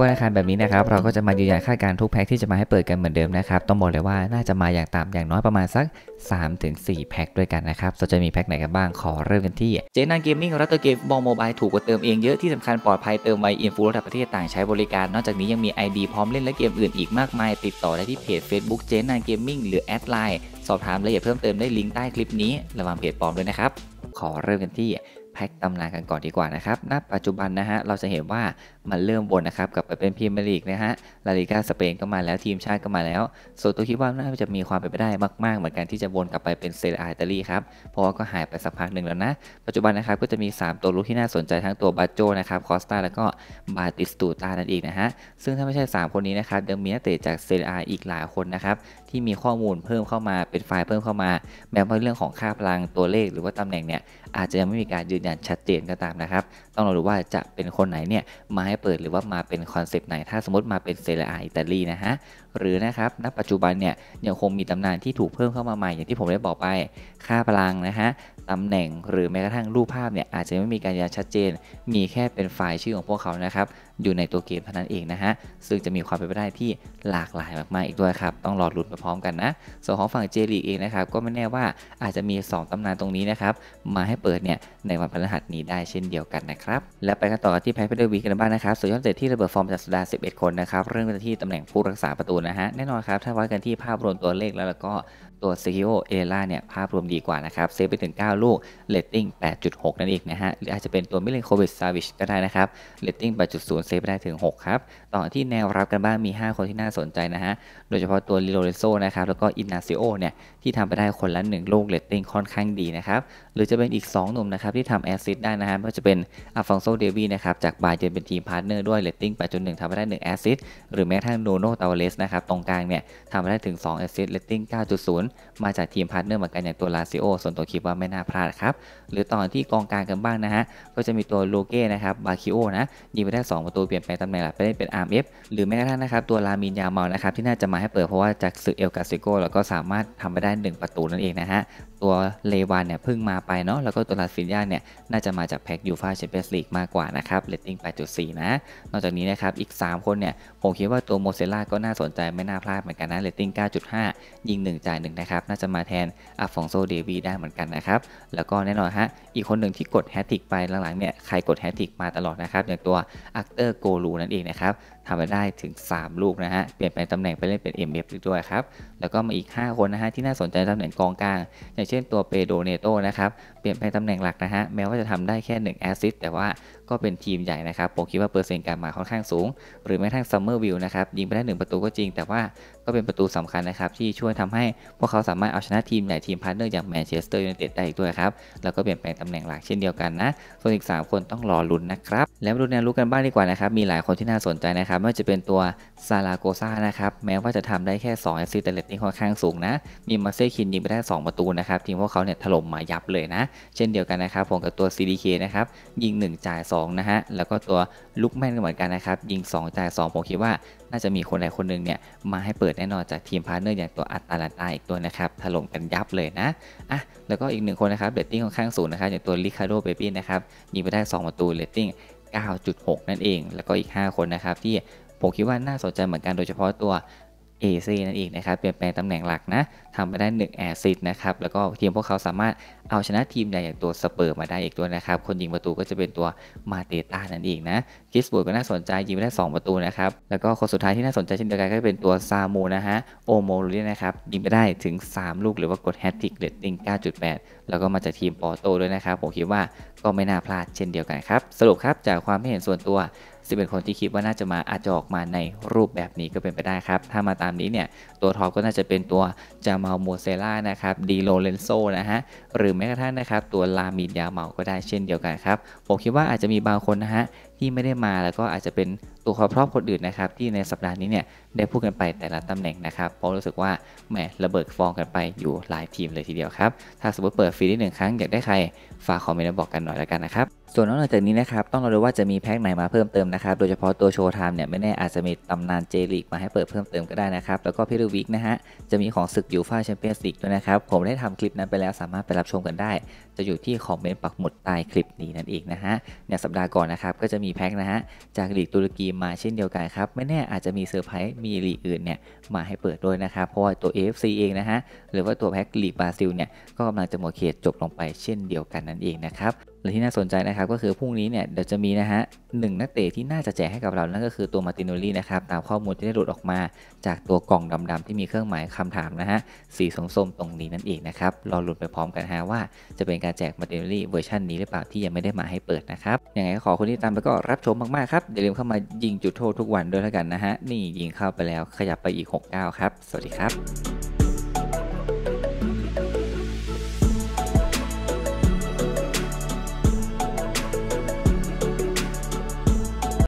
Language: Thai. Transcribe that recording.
วกธนาคารแบบนี้นะครับ เราก็จะมายืนยันคาดการทุกแพ็คที่จะมาให้เปิดกันเหมือนเดิมนะครับ ต้องบอกเลยว่าน่าจะมาอย่างต่ำอย่างน้อยประมาณสัก3-4แพ็คด้วยกันนะครับจะมีแพ็คไหนกันบ้าง ขอเริ่มกันที่เจนันเกมมิ่งรัตเตอร์เกมมองโมบายถูกกว่าเติมเองเยอะที่สำคัญปลอดภัยเติมไวอินฟูระดับประเทศต่างใช้บริการ นอกจากนี้ยังมี ID พร้อมเล่นและเกมอื่นอีกมากมายติดต่อได้ที่เพจ Facebook เจนันเกมมิ่งหรือแอดไลน์สอบถามรายละเอียดเพิ่มเติมได้ลิงก์ใต้คลิปนี้ระวังเพจปลอมด้วยนะครับ ขอเริ่มกันที่แพ็คตำนานกันก่อนดีกว่านะครับณปัจจุบันนะฮะเราจะเห็นว่ามันเริ่มวนนะครับกลับไปเป็นพรีเมียร์ลีกนะฮะลาลิกาสเปนก็มาแล้วทีมชาติก็มาแล้ว ส่วนตัวคิดว่าน่าจะมีความเป็นไปได้มากๆ เหมือนกันที่จะวนกลับไปเป็นเซเรียอิตาลีครับ เพราะว่าก็หายไปสักพักหนึ่งแล้วนะ ปัจจุบันนะครับก็จะมี 3 ตัวลุกที่น่าสนใจทั้งตัวบาโจนะครับคอสตาแล้วก็บาติสตูตานั่นเองนะฮะซึ่งถ้าไม่ใช่ 3 คนนี้นะครับยังมีนักเตะจากเซเรียอีกหลายคนนะครับที่มีข้อมูลเพิ่มเข้ามาเป็นไฟล์เพิ่มเข้ามาแม้ว่าเรื่องของค่าพลังตัวเลขหรือว่าตำแหน่งเนี่ยอาจจะยังไม่มีการยืนยันชัดเจนก็ตามนะครับต้องรอดูว่าจะเป็นคนไหนเนี่ยมาให้เปิดหรือว่ามาเป็นคอนเซปต์ไหน ถ้าสมมติมาเป็นเซเรอาอิตาลีนะฮะ หรือนะครับ ณ ปัจจุบันเนี่ยยังคงมีตำนานที่ถูกเพิ่มเข้ามาใหม่ อย่างที่ผมได้บอกไป ค่าพลังนะฮะ ตำแหน่ง หรือแม้กระทั่งรูปภาพเนี่ย อาจจะไม่มีการยันชัดเจน มีแค่เป็นไฟล์ชื่อของพวกเขานะครับอยู่ในตัวเกมเท่านั้นเองนะฮะซึ่งจะมีความเป็นไปได้ที่หลากหลายมากๆอีกด้วยครับต้องรอลุ้นไปพร้อมกันนะ ส่วนของฝั่งเจลีกเองนะครับก็ไม่แน่ว่าอาจจะมี 2ตำนานตรงนี้นะครับมาให้เปิดเนี่ยในวันพฤหัสนี้ได้เช่นเดียวกันนะครับและไปกันต่อที่แพ้ไปด้วยวีกันบ้างนะครับส่วนยอดเตะที่ระเบิดฟอร์มจากสุดา 11 คนนะครับเรื่องที่ตำแหน่งผู้รักษาประตูนะฮะแน่นอนครับถ้าวัดกันที่ภาพรวมตัวเลขแล้วก็ตัว c e o e l าเนี่ยภาพรวมดีกว่านะครับเซฟไปถึง 9 ลูกเลตติ้ง8.6 นั่นเองนะฮะหรืออาจจะเป็นตัวมิเลนโควิดซาวิชก็ได้นะครับเลตติ้ง8.0เซฟไปได้ถึง6ครับต่อที่แนวรับกันบ้าง มี 5 คนที่น่าสนใจนะฮะโดยเฉพาะตัวลิโลเรโซนะครับแล้วก็อินนาซิโอเนี่ยที่ทำไปได้คนละ1ลูกเลตติ้งค่อนข้างดีนะครับหรือจะเป็นอีก2หนุ่มนะครับที่ทำแอสซิดได้นะฮะก็จะเป็นอัลฟองโซเดวีนะครับจากบาเยนเป็นทีมพาร์ทเนอร์ด้วยเลตติ้ง8.1ทำไปได้1แอสซิดหรือแม้ทั่งโนโนตาวเลสนะครับตรงกลางเนี่ยทำไปได้ถึง2แอสซิดเลตติ้ง9.0มาจากทีมพาร์ทเนอร์เหมือนกันอย่างตัวลาซิโอส่วนตัวคิดว่าไม่น่าพลาดครับหรือตอนที่กองกลางกันบ้างนะฮะก็จะมีตัวโลเก้นะครับบาคิโอนะยิงไปได้ 2 ประตูเปลี่ยนแปลงตำแหน่งหลักไปได้เป็นอาร์มเอฟหรือแม้กระทั่งนะครับ ตัวลามินยาเมานะครับ ที่น่าจะมาให้เปิดเพราะว่าจากศึกเอลกาซิโก แล้วก็สามารถทำไปได้ 1 ประตูนั่นเองนะฮะตัวเลวานเนี่ยเพิ่งมาไปเนาะแล้วก็ตัวลาฟินยาเนี่ย น่าจะมาจากแพ็กยูฟาแชมเปี้ยนส์ลีกมากกว่านะครับเลตติ้ง 8.4 นะ นอกจากนี้นะครับอีก 3 คนเนี่ยผมคิดว่าตัวโมเซล่าก็น่าสนใจไม่น่าพลาดเหมือนกันนะเลตติ้ง 9.5 ยิง1จ่าย1นะครับ น่าจะมาแทนอัฟฟองโซเดวีได้เหมือนกันนะครับ แล้วก็แน่นอนฮะอีกคนหนึ่งที่กดแฮตติกไปหลังๆเนี่ยใครกดแฮตติกมาตลอดนะครับอย่างตัวอัคเตอร์โกลูนั่นเองนะครับทำไปได้ถึง3ลูกนะฮะเปลี่ยนแปลงตำแหน่งไปเล่นเป็น MF ด้วยครับแล้วก็มาอีก 5 คนนะฮะที่น่าสนใจตำแหน่งกองกลางอย่างเช่นตัวเปโดเนโตนะครับ เปลี่ยนไปตำแหน่งหลักนะฮะ แม้ว่าจะทำได้แค่1แอซิสต์แต่ว่าก็เป็นทีมใหญ่นะครับ ผมคิดว่าเปอร์เซ็นต์การมาค่อนข้างสูง หรือแม้กระทั่งซัมเมอร์วิวนะครับยิงไปได้หนึ่งประตูก็จริง แต่ว่าก็เป็นประตูสำคัญนะครับ ที่ช่วยทำให้พวกเขาสามารถเอาชนะทีมใหญ่ทีมพาร์ทเนอร์อย่างแมนเชสเตอร์ยูไนเต็ดได้อีกด้วยครับ แล้วก็เปลี่ยนแปลงตำแหน่งหลักเช่นเดียวกันนะส่วนอีก3คนต้องรอลุ้นนะครับ แล้วดูแนวรุกกันบ้างดีกว่านะครับมีหลายคนที่น่าสนใจนะครับไม่ว่าจะเป็นตัวซาลาโกซานะครับแม้ว่าจะทำได้แค่2แอสซิสต์แต่เลตติ้งค่อนข้างสูงนะมีมาเซคินยิงไปได้2ประตูนะครับทีมพวกเขาเนี่ยถล่มมายับเลยนะ เช่นเดียวกันนะครับผมกับตัวีเคนะครับยิง1จ่าย2 2นะฮะแล้วก็ตัวลุกแม่นก็เหมือนกันนะครับ ยิง2จาก2ผมคิดว่าน่าจะมีคนใดคนหนึ่งเนี่ยมาให้เปิดแน่นอนจากทีมพาร์เนอร์อย่างตัวอัตาลนตาอีกตัวนะครับถล่มกันยับเลยนะอ่ะแล้วก็อีกหนึ่งคนนะครับเรตติ้งค่อนข้างสูงนะครับอย่างตัวลิคาโดเบบี้นะครับยิงไปได้2ประตูเรตติ้ง9.6 นั่นเอง แล้วก็อีก 5 คนนะครับที่ผมคิดว่าน่าสนใจเหมือนกันโดยเฉพาะตัว AC นั่นเองนะครับเปลี่ยนแปลงตำแหน่งหลักนะทำไปได้1แอซิดนะครับแล้วก็ทีมพวกเขาสามารถเอาชนะทีมใหญ่อย่างตัวสเปอร์มาได้อีกด้วยนะครับ คนยิงประตูก็จะเป็นตัว มาเตต้านั่นเองนะกิสบูดก็น่าสนใจ ยิงไปได้2ประตูนะครับ แล้วก็คนสุดท้ายที่น่าสนใจเช่นเดียวกันก็เป็นตัวซาโมนะฮะโอโมลนี่นะครับยิงไปได้ถึง 3 ลูกหรือว่า กดแฮตติกเรตติ้ง9.8 แล้วก็มาจากทีมปอโตด้วยนะครับผมคิดว่าก็ไม่น่าพลาดเช่นเดียวกันครับสรุปครับจากความเห็นส่วนตัวซึ่งเป็นคนที่คิดว่าน่าจะมาอาจจะออกมาในรูปแบบนี้ก็เป็นไปได้ครับ ถ้ามาตามนี้เนี่ย ตัวท็อปก็น่าจะเป็นตัวจามาโมเซล่านะครับดีโลเลนโซนะฮะหรือแม้กระทั่งนะครับ ตัวลามินยาเมาก็ได้เช่นเดียวกันครับ ผมคิดว่าอาจจะมีบางคนนะฮะที่ไม่ได้มาแล้วก็อาจจะเป็นตัวครอบคนอื่นนะครับที่ในสัปดาห์นี้เนี่ยได้พูดกันไปแต่ละตำแหน่งนะครับเพราะรู้สึกว่าแหมระเบิดฟองกันไปอยู่หลายทีมเลยทีเดียวครับถ้าสมมติเปิดฟรีได้หนึ่งครั้งอยากได้ใครฝากคอมเมนต์มาบอกกันหน่อยแล้วกันนะครับส่วนนอกจากนี้นะครับ ต้องรอดูว่า จะมีแพ็คไหนมาเพิ่มเติมนะครับ โดยเฉพาะตัวโชว์ไทม์เนี่ย ไม่แน่อาจจะมีตำนานเจลิกมาให้เปิดเพิ่มเติมก็ได้นะครับ แล้วก็พิรุวิกนะฮะ จะมีของศึกยูฟ่าแชมเปี้ยนส์ลีกด้วยนะครับ ผมได้ทำคลิปนั้นไปแล้ว สามารถไปรับชมกันได้ จะอยู่ที่คอมเมนต์ปักหมุดใต้คลิปนี้นั่นเองนะฮะนี่ยสัปดาห์ก่อนนะครับ ก็จะมีแพ็คนะฮะ จากลีกตุรกีมาเช่นเดียวกันครับ ไม่แน่อาจจะมีเซอร์ไพรส์มีลีกอื่นเนี่ย มาให้เปิดด้วยนะครับ เพราะว่าตัว AFC เองนะฮะหรือว่าตัวแพ็คลีกบราซิลเนี่ยก็กำลังจะหมดเขตจบลงไปเช่นเดียวกันนั่นเองนะครับและที่น่าสนใจนะครับก็คือพรุ่งนี้เนี่ยเดี๋ยวจะมีนะฮะหนึ่งนักเตะที่น่าจะแจกให้กับเรา นั่นก็คือตัว มาติโนลี่นะครับตามข้อมูลที่ได้หลุดออกมา จากตัวกล่องดำๆที่มีเครื่องหมายคำถามนะฮะสีส้มๆตรงนี้นั่นเองนะครับรอหลุดไปพร้อมกันฮะว่าจะเป็นการแจกมาติโนลี่เวอร์ชันนี้หรือเปล่าที่ยังไม่ได้มาให้เปิดนะครับยังไงก็ขอคนที่ตามไปก็รับชมมากๆครับอย่าลืมเข้ามายิงจุดโทษทุกวันด้วยแล้วกันนะฮะนี่ยิงเข้าไปแล้วขยับไปอีก6ก้าครับ สวัสดีครับ